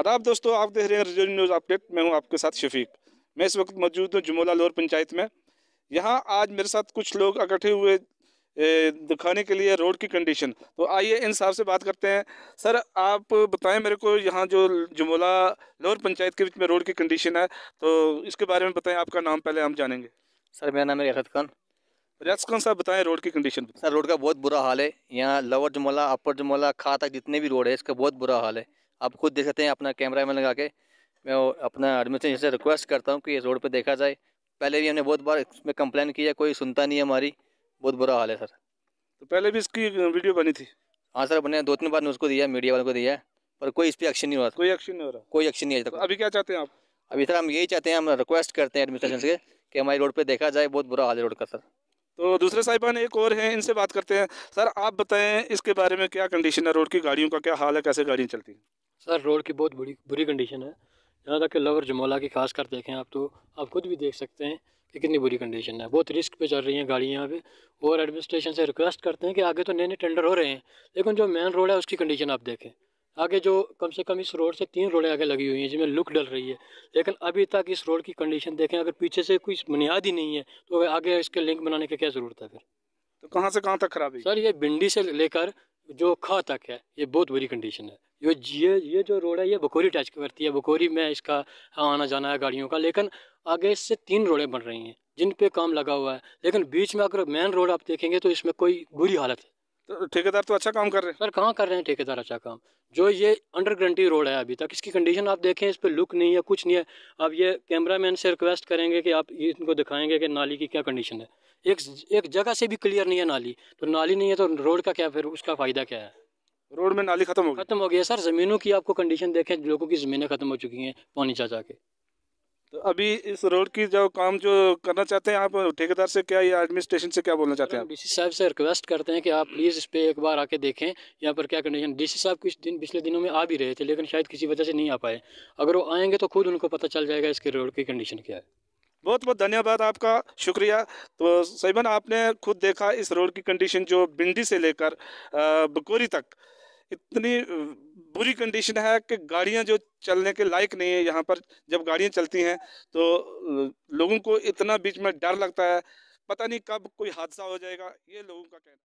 आदाब दोस्तों आप देख रहे हैं रजौली न्यूज़ अपडेट मैं हूं आपके साथ शफीक मैं इस वक्त मौजूद हूं जुमोला लोअर पंचायत में यहां आज मेरे साथ कुछ लोग इकट्ठे हुए दिखाने के लिए रोड की कंडीशन तो आइए इन साहब से बात करते हैं सर आप बताएं मेरे को यहाँ जो जुमोला लोअर पंचायत के बीच में रोड की कंडीशन है तो इसके बारे में बताएं आपका नाम पहले हम जानेंगे सर मेरा नाम है रियासत खान रेस्ट कौन सा बताएं रोड की कंडीशन सर रोड का बहुत बुरा हाल है यहाँ लोअर जुमला अपर जुमला खा तक जितने भी रोड है इसका बहुत बुरा हाल है आप खुद देख सकते हैं अपना कैमरा में लगा के मैं अपना एडमिनिस्ट्रेशन से रिक्वेस्ट करता हूँ कि इस रोड पर देखा जाए पहले भी हमने बहुत बार इसमें कंप्लेन किया कोई सुनता नहीं है हमारी बहुत बुरा हाल है सर तो पहले भी इसकी वीडियो बनी थी हाँ सर बने दो तीन बार न्यूज़ को दिया मीडिया वालों को दिया पर कोई इस पर एक्शन नहीं हो रहा कोई एक्शन नहीं हो रहा कोई एक्शन नहीं है तो अभी क्या चाहते हैं आप अभी सर हम यही चाहते हैं हम रिक्वेस्ट करते हैं एडमिनिस्ट्रेशन से कि हमारी रोड पर देखा जाए बहुत बुरा हाल है रोड का सर तो दूसरे साहिबान एक और हैं इनसे बात करते हैं सर आप बताएं इसके बारे में क्या कंडीशन है रोड की गाड़ियों का क्या हाल है कैसे गाड़ियाँ चलती हैं सर रोड की बहुत बुरी बुरी कंडीशन है यहाँ तक कि लवर जमोला की खास कर देखें आप तो आप खुद भी देख सकते हैं कि कितनी बुरी कंडीशन है बहुत रिस्क पे चल रही हैं गाड़ियाँ यहाँ पे और एडमिनिस्ट्रेशन से रिक्वेस्ट करते हैं कि आगे तो नए नए टेंडर हो रहे हैं लेकिन जो मेन रोड है उसकी कंडीशन आप देखें आगे जो कम से कम इस रोड से तीन रोडें आगे लगी हुई हैं जिसमें लुक डल रही है लेकिन अभी तक इस रोड की कंडीशन देखें अगर पीछे से कोई बुनियाद ही नहीं है तो आगे इसके लिंक बनाने की क्या ज़रूरत है फिर तो कहाँ से कहाँ तक खराब है सर ये भिंडी से लेकर जो खा तक है ये बहुत बुरी कंडीशन है ये ये ये जो रोड है ये बकोरी टच करती है बकोरी में इसका हाँ, आना जाना है गाड़ियों का लेकिन आगे इससे तीन रोडें बन रही हैं जिन पे काम लगा हुआ है लेकिन बीच में अगर मेन रोड आप देखेंगे तो इसमें कोई बुरी हालत है तो ठेकेदार तो अच्छा काम कर रहे हैं सर कहाँ कर रहे हैं ठेकेदार अच्छा काम जो ये अंडर ग्रंटी रोड है अभी तक इसकी कंडीशन आप देखें इस पर लुक नहीं है कुछ नहीं है अब ये कैमरा मैन से रिक्वेस्ट करेंगे कि आप ये इनको दिखाएंगे कि नाली की क्या कंडीशन है एक एक जगह से भी क्लियर नहीं है नाली तो नाली नहीं है तो रोड का क्या फिर उसका फ़ायदा क्या है रोड में नाली खत्म हो गई खत्म हो गया है सर ज़मीनों की आपको कंडीशन देखें लोगों की ज़मीनें खत्म हो चुकी हैं पानी चाचा के तो अभी इस रोड की जो काम जो करना चाहते हैं आप ठेकेदार से क्या या एडमिनिस्ट्रेशन से क्या बोलना चाहते हैं डीसी साहब से रिक्वेस्ट करते हैं कि आप प्लीज़ इस पर एक बार आके देखें यहाँ पर क्या कंडीशन डीसी साहब कुछ दिन पिछले दिनों में आ भी रहे थे लेकिन शायद किसी वजह से नहीं आ पाए अगर वो आएंगे तो खुद उनको पता चल जाएगा इसके रोड की कंडीशन क्या है बहुत बहुत धन्यवाद आपका शुक्रिया तो सईबन आपने खुद देखा इस रोड की कंडीशन जो बिंडी से लेकर बकोरी तक इतनी बुरी कंडीशन है कि गाड़ियां जो चलने के लायक नहीं है यहाँ पर जब गाड़ियां चलती हैं तो लोगों को इतना बीच में डर लगता है पता नहीं कब कोई हादसा हो जाएगा ये लोगों का कहना